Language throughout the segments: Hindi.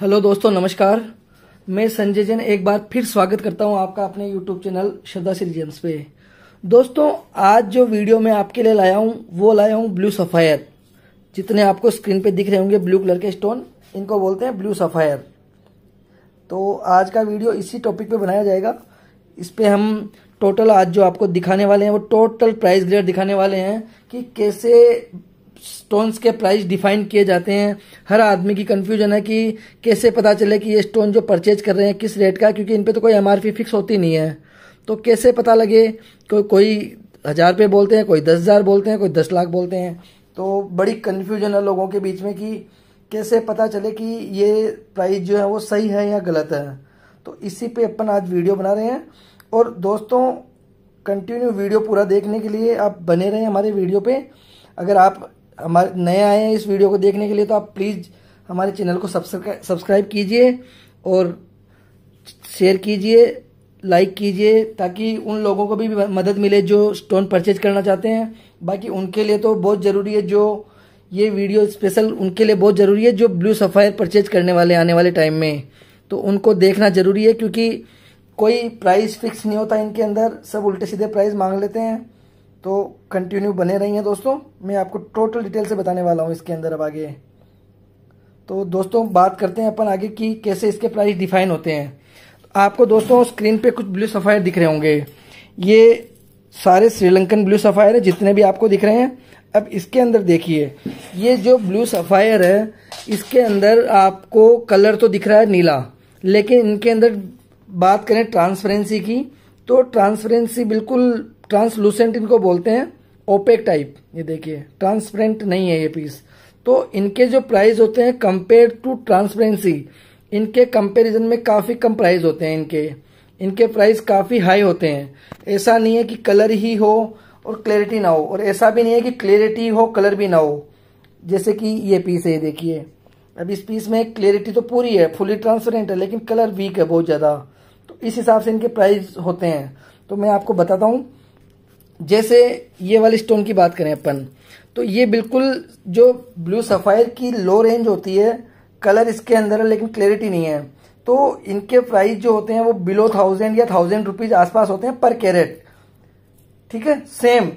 हेलो दोस्तों नमस्कार मैं संजय जैन एक बार फिर स्वागत करता हूं आपका अपने YouTube channel Shraddha Shri gems पे दोस्तों आज जो वीडियो मैं आपके लिए लाया हूं वो लाया हूं ब्लू सफ़ायर जितने आपको स्क्रीन पे दिख रहे होंगे ब्लू कलर के स्टोन इनको बोलते हैं ब्लू सफ़ायर तो आज का वीडियो इसी टॉपिक पर बनाया जाएगा इस पर हम टोटल आज जो आपको दिखाने वाले हैं वो टोटल प्राइस ग्रेड दिखाने वाले हैं कि कैसे स्टोन्स के प्राइस डिफाइन किए जाते हैं हर आदमी की कन्फ्यूजन है कि कैसे पता चले कि ये स्टोन जो परचेज कर रहे हैं किस रेट का क्योंकि इन पर तो कोई एम फिक्स होती नहीं है तो कैसे पता लगे को, कोई हज़ार रुपये बोलते हैं कोई दस हज़ार बोलते हैं कोई दस लाख बोलते हैं तो बड़ी कन्फ्यूजन है लोगों के बीच में कि कैसे पता चले कि ये प्राइस जो है वो सही है या गलत है तो इसी पे अपन आज वीडियो बना रहे हैं और दोस्तों कंटिन्यू वीडियो पूरा देखने के लिए आप बने रहें हमारे वीडियो पे अगर आप हमारे नए आए हैं इस वीडियो को देखने के लिए तो आप प्लीज़ हमारे चैनल को सब्सक्राइब कीजिए और शेयर कीजिए लाइक कीजिए ताकि उन लोगों को भी मदद मिले जो स्टोन परचेज करना चाहते हैं बाकी उनके लिए तो बहुत ज़रूरी है जो ये वीडियो स्पेशल उनके लिए बहुत ज़रूरी है जो ब्लू सफ़ायर परचेज करने वाले आने वाले टाइम में तो उनको देखना ज़रूरी है क्योंकि कोई प्राइस फिक्स नहीं होता इनके अंदर सब उल्टे सीधे प्राइस मांग लेते हैं तो कंटिन्यू बने रही हैं दोस्तों मैं आपको टोटल डिटेल से बताने वाला हूँ इसके अंदर अब आगे तो दोस्तों बात करते हैं अपन आगे कि कैसे इसके प्राइस डिफाइन होते हैं आपको दोस्तों स्क्रीन पे कुछ ब्लू सफ़ायर दिख रहे होंगे ये सारे श्रीलंकन ब्लू सफ़ायर है जितने भी आपको दिख रहे हैं अब इसके अंदर देखिए ये जो ब्लू सफ़ायर है इसके अंदर आपको कलर तो दिख रहा है नीला लेकिन इनके अंदर बात करें ट्रांसपेरेंसी की तो ट्रांसपेरेंसी बिल्कुल ट्रांसलूसेंट इनको बोलते हैं ओपेक टाइप ये देखिए ट्रांसपेरेंट नहीं है ये पीस तो इनके जो प्राइस होते हैं कंपेयर टू ट्रांसपेरेंसी इनके कंपैरिजन में काफ़ी कम प्राइस होते हैं इनके इनके प्राइस काफ़ी हाई होते हैं ऐसा नहीं है कि कलर ही हो और क्लैरिटी ना हो और ऐसा भी नहीं है कि क्लैरिटी हो कलर भी ना हो जैसे कि ये पीस है ये देखिए अब इस पीस में क्लैरिटी तो पूरी है फुली ट्रांसपेरेंट है लेकिन कलर वीक है बहुत ज़्यादा तो इस हिसाब से इनके प्राइस होते हैं तो मैं आपको बताता हूँ जैसे ये वाले स्टोन की बात करें अपन तो ये बिल्कुल जो ब्लू सफ़ायर की लो रेंज होती है कलर इसके अंदर है लेकिन क्लैरिटी नहीं है तो इनके प्राइस जो होते हैं वो बिलो थाउजेंड या थाउजेंड रुपीज आसपास होते हैं पर कैरेट ठीक है सेम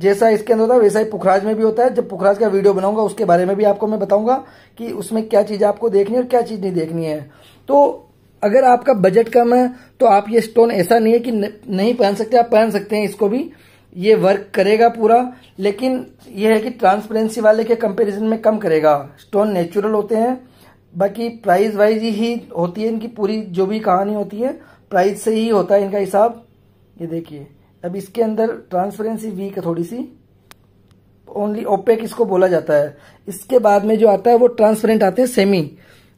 जैसा इसके अंदर होता है वैसा ही पुखराज में भी होता है जब पुखराज का वीडियो बनाऊंगा उसके बारे में भी आपको मैं बताऊंगा कि उसमें क्या चीज़ आपको देखनी है और क्या चीज़ नहीं देखनी है तो अगर आपका बजट कम है तो आप ये स्टोन ऐसा नहीं है कि नहीं पहन सकते आप पहन सकते हैं इसको भी ये वर्क करेगा पूरा लेकिन यह है कि ट्रांसपेरेंसी वाले के कंपैरिजन में कम करेगा स्टोन नेचुरल होते हैं बाकी प्राइस वाइज ही होती है इनकी पूरी जो भी कहानी होती है प्राइस से ही होता है इनका हिसाब ये देखिए अब इसके अंदर ट्रांसपेरेंसी वीक है थोड़ी सी ओनली ओपेक इसको बोला जाता है इसके बाद में जो आता है वो ट्रांसपेरेंट आते हैं सेमी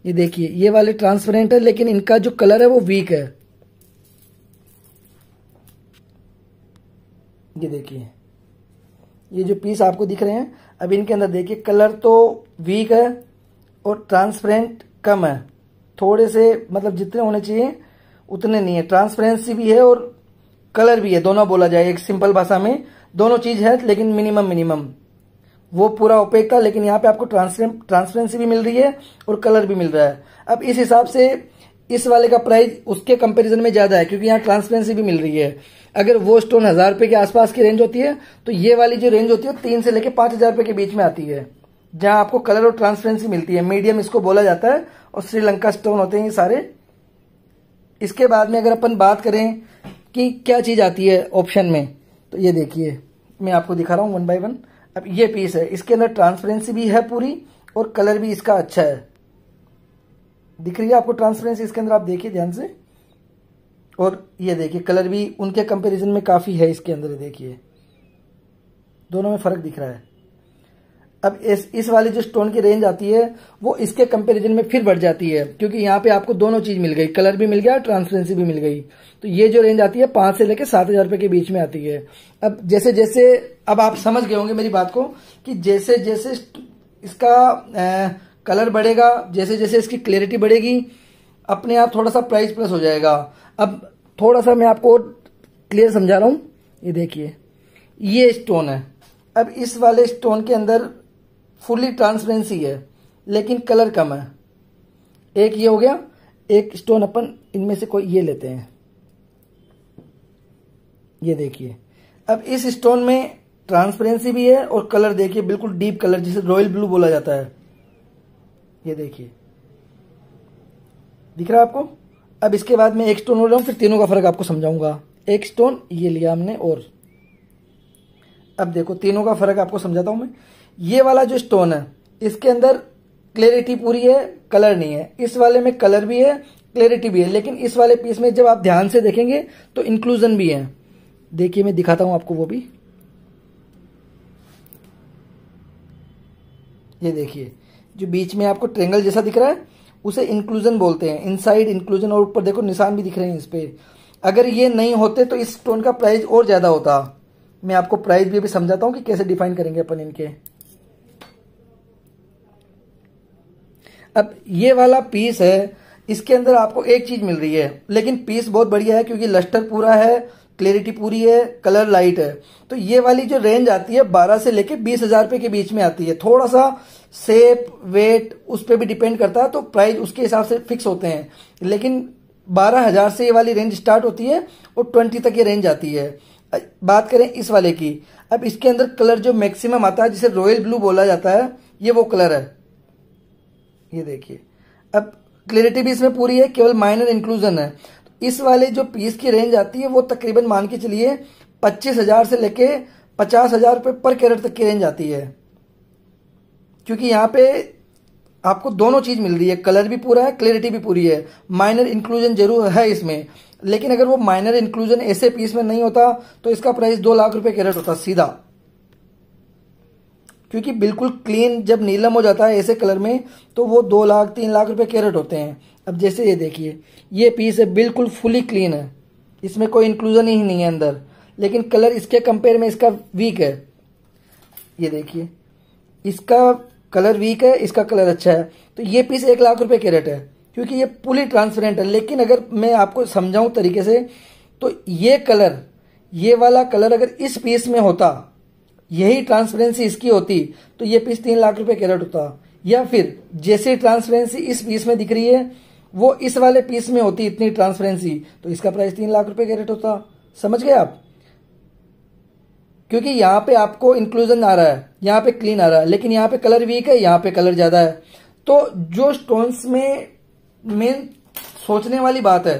ये देखिए ये वाले ट्रांसपेरेंट है लेकिन इनका जो कलर है वो वीक है ये देखिए ये जो पीस आपको दिख रहे हैं अब इनके अंदर देखिए कलर तो वीक है और ट्रांसपेरेंट कम है थोड़े से मतलब जितने होने चाहिए उतने नहीं है ट्रांसपेरेंसी भी है और कलर भी है दोनों बोला जाए एक सिंपल भाषा में दोनों चीज है लेकिन मिनिमम मिनिमम वो पूरा ओपेक था लेकिन यहाँ पे आपको ट्रांसपेरेंसी भी मिल रही है और कलर भी मिल रहा है अब इस हिसाब से इस वाले का प्राइस उसके कंपैरिजन में ज्यादा है क्योंकि यहाँ ट्रांसपेरेंसी भी मिल रही है अगर वो स्टोन हजार रुपए के आसपास की रेंज होती है तो ये वाली जो रेंज होती है तीन से लेकर पांच हजार रुपए के बीच में आती है जहां आपको कलर और ट्रांसपेरेंसी मिलती है मीडियम इसको बोला जाता है और श्रीलंका स्टोन होते हैं ये सारे इसके बाद में अगर अपन बात करें कि क्या चीज आती है ऑप्शन में तो ये देखिए मैं आपको दिखा रहा हूँ वन बाय वन अब ये पीस है इसके अंदर ट्रांसपेरेंसी भी है पूरी और कलर भी इसका अच्छा है दिख रही है आपको ट्रांसपेरेंसी इसके अंदर आप देखिए ध्यान से और ये देखिए कलर भी उनके कंपैरिजन में काफ़ी है इसके अंदर देखिए दोनों में फ़र्क दिख रहा है अब इस इस वाली जो स्टोन की रेंज आती है वो इसके कंपैरिजन में फिर बढ़ जाती है क्योंकि यहाँ पे आपको दोनों चीज़ मिल गई कलर भी मिल गया ट्रांसपेरेंसी भी मिल गई तो ये जो रेंज आती है पांच से लेकर सात हज़ार रुपये के बीच में आती है अब जैसे जैसे अब आप समझ गए होंगे मेरी बात को कि जैसे जैसे इसका कलर बढ़ेगा जैसे जैसे इसकी क्लियरिटी बढ़ेगी अपने आप थोड़ा सा प्राइस प्लस हो जाएगा अब थोड़ा सा मैं आपको क्लियर समझा रहा हूँ ये देखिए ये स्टोन है अब इस वाले स्टोन के अंदर फुल्ली ट्रांसपेरेंसी है लेकिन कलर कम है एक ये हो गया एक स्टोन अपन इनमें से कोई ये लेते हैं ये देखिए अब इस स्टोन में ट्रांसपेरेंसी भी है और कलर देखिए बिल्कुल डीप कलर जिसे रॉयल ब्लू बोला जाता है ये देखिए दिख रहा है आपको अब इसके बाद मैं एक स्टोन और लाऊ फिर तीनों का फर्क आपको समझाऊंगा एक स्टोन ये लिया हमने और अब देखो तीनों का फर्क आपको समझाता हूं मैं ये वाला जो स्टोन है इसके अंदर क्लेरिटी पूरी है कलर नहीं है इस वाले में कलर भी है क्लेरिटी भी है लेकिन इस वाले पीस में जब आप ध्यान से देखेंगे तो इंक्लूजन भी है देखिए मैं दिखाता हूं आपको वो भी ये देखिए जो बीच में आपको ट्रेंगल जैसा दिख रहा है उसे इंक्लूजन बोलते हैं इनसाइड इंक्लूजन और ऊपर देखो निशान भी दिख रहे हैं इस पर अगर ये नहीं होते तो इस स्टोन का प्राइस और ज़्यादा होता मैं आपको प्राइस भी अभी समझाता हूँ कि कैसे डिफाइन करेंगे अपन इनके अब ये वाला पीस है इसके अंदर आपको एक चीज मिल रही है लेकिन पीस बहुत बढ़िया है क्योंकि लस्टर पूरा है क्लियरिटी पूरी है कलर लाइट है तो ये वाली जो रेंज आती है बारह से लेके बीस हजार रुपये के बीच में आती है थोड़ा सा सेप वेट उस पर भी डिपेंड करता है तो प्राइस उसके हिसाब से फिक्स होते हैं लेकिन बारह हजार से ये वाली रेंज स्टार्ट होती है और ट्वेंटी तक ये रेंज आती है बात करें इस वाले की अब इसके अंदर कलर जो मैक्सिमम आता है जिसे रॉयल ब्लू बोला जाता है ये वो कलर है ये देखिए अब क्लियरिटी भी इसमें पूरी है केवल माइनर इंक्लूजन है इस वाले जो पीस की रेंज आती है वो तकरीबन मान के चलिए पच्चीस हजार से लेके पचास हजार रुपये पर कैरेट तक की रेंज आती है क्योंकि यहाँ पे आपको दोनों चीज़ मिल रही है कलर भी पूरा है क्लैरिटी भी पूरी है माइनर इंक्लूजन जरूर है इसमें लेकिन अगर वो माइनर इंक्लूजन ऐसे पीस में नहीं होता तो इसका प्राइस दो लाख रुपए कैरेट होता सीधा क्योंकि बिल्कुल क्लीन जब नीलम हो जाता है ऐसे कलर में तो वो दो लाख तीन लाख रुपए कैरेट होते हैं अब जैसे ये देखिए ये पीस है बिल्कुल फुली क्लीन है इसमें कोई इंक्लूजन ही नहीं है अंदर लेकिन कलर इसके कंपेयर में इसका वीक है ये देखिए इसका कलर वीक है इसका कलर अच्छा है तो ये पीस एक लाख रुपये कैरेट है क्योंकि ये पूरी ट्रांसपेरेंट है लेकिन अगर मैं आपको समझाऊं तरीके से तो ये कलर ये वाला कलर अगर इस पीस में होता यही ट्रांसपेरेंसी इसकी होती तो ये पीस तीन लाख रुपए कैरेट होता या फिर जैसी ट्रांसपेरेंसी इस पीस में दिख रही है वो इस वाले पीस में होती इतनी ट्रांसपेरेंसी तो इसका प्राइस तीन लाख रुपए कैरेट होता समझ गए आप क्योंकि यहाँ पे आपको इंक्लूजन आ रहा है यहाँ पे क्लीन आ रहा है लेकिन यहाँ पे कलर वीक है यहाँ पे कलर ज्यादा है तो जो स्टोन्स में मेन सोचने वाली बात है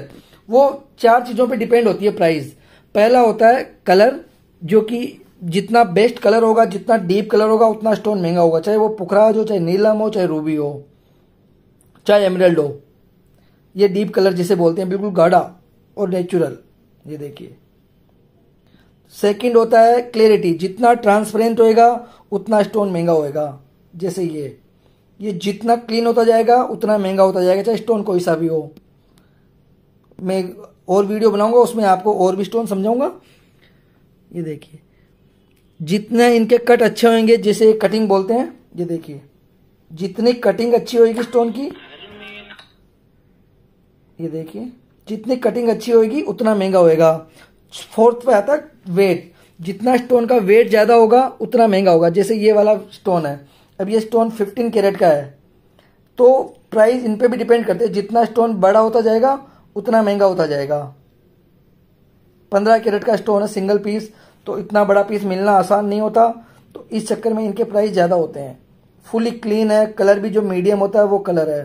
वो चार चीजों पे डिपेंड होती है प्राइस पहला होता है कलर जो कि जितना बेस्ट कलर होगा जितना डीप कलर होगा उतना स्टोन महंगा होगा चाहे वो पुखरा हो चाहे नीलम हो चाहे रूबी हो चाहे एमरल्ड हो ये डीप कलर जिसे बोलते हैं बिल्कुल गाढ़ा और नेचुरल ये देखिए सेकंड होता है क्लियरिटी जितना ट्रांसपेरेंट होएगा उतना स्टोन महंगा होएगा जैसे ये ये जितना क्लीन होता जाएगा उतना महंगा होता जाएगा चाहे स्टोन कोई सा भी हो मैं और वीडियो बनाऊंगा उसमें आपको और भी स्टोन समझाऊंगा ये देखिए जितने इनके कट अच्छे होंगे जैसे कटिंग बोलते हैं ये देखिए जितनी कटिंग अच्छी होगी स्टोन की ये देखिए जितनी कटिंग अच्छी होगी उतना महंगा होएगा फोर्थ पे आता है वेट जितना स्टोन का वेट ज़्यादा होगा उतना महंगा होगा जैसे ये वाला स्टोन है अब ये स्टोन 15 कैरेट का है तो प्राइस इन पे भी डिपेंड करते हैं जितना स्टोन बड़ा होता जाएगा उतना महंगा होता जाएगा 15 कैरेट का स्टोन है सिंगल पीस तो इतना बड़ा पीस मिलना आसान नहीं होता तो इस चक्कर में इनके प्राइस ज़्यादा होते हैं फुली क्लीन है कलर भी जो मीडियम होता है वो कलर है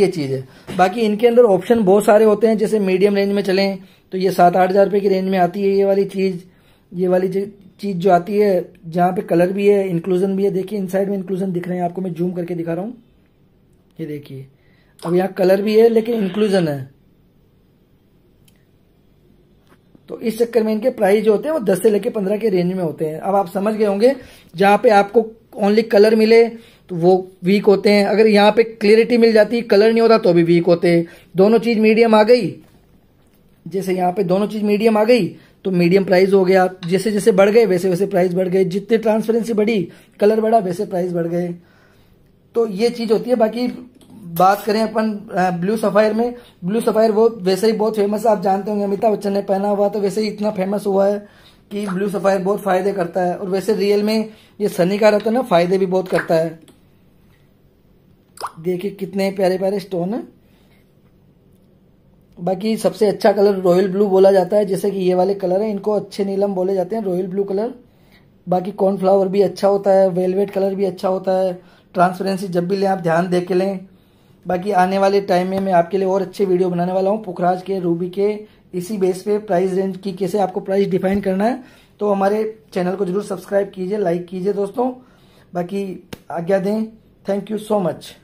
ये चीज़ है बाकी इनके अंदर ऑप्शन बहुत सारे होते हैं जैसे मीडियम रेंज में चलें तो ये सात आठ हज़ार रुपए की रेंज में आती है ये वाली चीज़ ये वाली चीज़ जो आती है जहां पे कलर भी है इंक्लूजन भी है देखिए इन साइड में इंक्लूजन दिख रहे हैं आपको मैं जूम करके दिखा रहा हूं ये देखिए अब यहाँ कलर भी है लेकिन इंक्लूजन है तो इस चक्कर में इनके प्राइस जो होते हैं वो दस से लेके पंद्रह के रेंज में होते हैं अब आप समझ गए होंगे जहां पे आपको ओनली कलर मिले तो वो वीक होते हैं अगर यहाँ पे क्लियरिटी मिल जाती कलर नहीं होता तो भी वीक होते दोनों चीज मीडियम आ गई जैसे यहाँ पे दोनों चीज मीडियम आ गई तो मीडियम प्राइस हो गया जैसे जैसे बढ़ गए वैसे वैसे प्राइस बढ़ गए जितनी ट्रांसपेरेंसी बढ़ी कलर बढ़ा वैसे प्राइस बढ़ गए तो ये चीज होती है बाकी बात करें अपन ब्लू सफायर में ब्लू सफायर वो वैसे ही बहुत फेमस है आप जानते होंगे अमिताभ बच्चन ने पहना हुआ तो वैसे ही इतना फेमस हुआ है कि ब्लू सफायर बहुत फायदे करता है और वैसे रियल में ये सनी का रहता है ना फायदे भी बहुत करता है देखिए कितने प्यारे प्यारे स्टोन है बाकी सबसे अच्छा कलर रॉयल ब्लू बोला जाता है जैसे कि ये वाले कलर है इनको अच्छे नीलम बोले जाते हैं रॉयल ब्लू कलर बाकी कॉर्नफ्लावर भी अच्छा होता है वेलवेट कलर भी अच्छा होता है ट्रांसपेरेंसी जब भी लें आप ध्यान दे के लें बाकी आने वाले टाइम में मैं आपके लिए और अच्छे वीडियो बनाने वाला हूँ पुखराज के रूबी के इसी बेस पे प्राइस रेंज की कैसे आपको प्राइस डिफाइन करना है तो हमारे चैनल को जरूर सब्सक्राइब कीजिए लाइक कीजिए दोस्तों बाकी आज्ञा दें थैंक यू सो मच